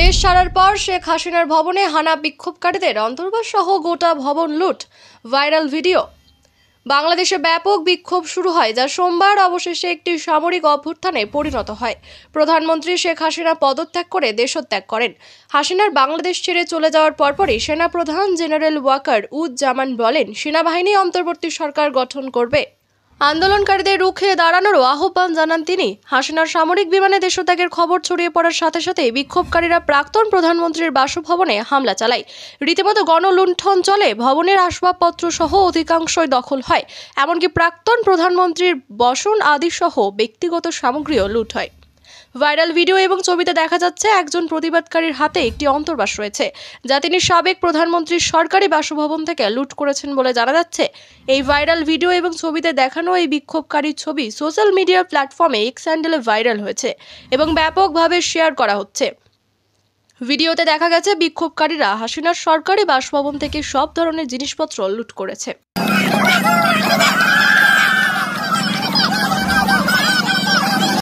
দেশ ছাড়ার পর শেখ হাসিনার ভবনে হানা বিক্ষোভকারীদের অন্তর্বাস সহ গোটা ভবন লুট ভাইরাল ভিডিও বাংলাদেশে ব্যাপক বিক্ষোভ শুরু হয় যা সোমবার অবশেষে একটি সামরিক অভ্যুত্থানে পরিণত হয় প্রধানমন্ত্রী শেখ হাসিনা পদত্যাগ করে দেশত্যাগ করেন হাসিনার বাংলাদেশ ছেড়ে চলে যাওয়ার পরপরই সেনাপ্রধান জেনারেল ওয়াকার উজ্জামান বলেন সেনাবাহিনী অন্তর্বর্তী সরকার গঠন করবে আন্দোলনকারীদের রুখে দাঁড়ানোরও আহ্বান জানান তিনি হাসিনার সামরিক বিমানে দেশত্যাগের খবর ছড়িয়ে পড়ার সাথে সাথে বিক্ষোভকারীরা প্রাক্তন প্রধানমন্ত্রীর বাসভবনে হামলা চালায় রীতিমতো গণলুণ্ঠন চলে ভবনের আসবাবপত্র সহ অধিকাংশই দখল হয় এমনকি প্রাক্তন প্রধানমন্ত্রীর বসন আদিসহ ব্যক্তিগত সামগ্রীও লুট হয় ভাইরাল ভিডিও এবং ছবিতে দেখা যাচ্ছে একজন প্রতিবাদকারীর হাতে একটি অন্তর্বাস রয়েছে যা তিনি সাবেক প্রধানমন্ত্রীর সরকারি বাসভবন থেকে লুট করেছেন বলে জানা যাচ্ছে এই ভাইরাল ভিডিও এবং ছবিতে দেখানো এই বিক্ষোভকারীর ছবি সোশ্যাল মিডিয়া প্ল্যাটফর্মে এক্স স্যান্ডেলে ভাইরাল হয়েছে এবং ব্যাপকভাবে শেয়ার করা হচ্ছে ভিডিওতে দেখা গেছে বিক্ষোভকারীরা হাসিনার সরকারি বাসভবন থেকে সব ধরনের জিনিসপত্র লুট করেছে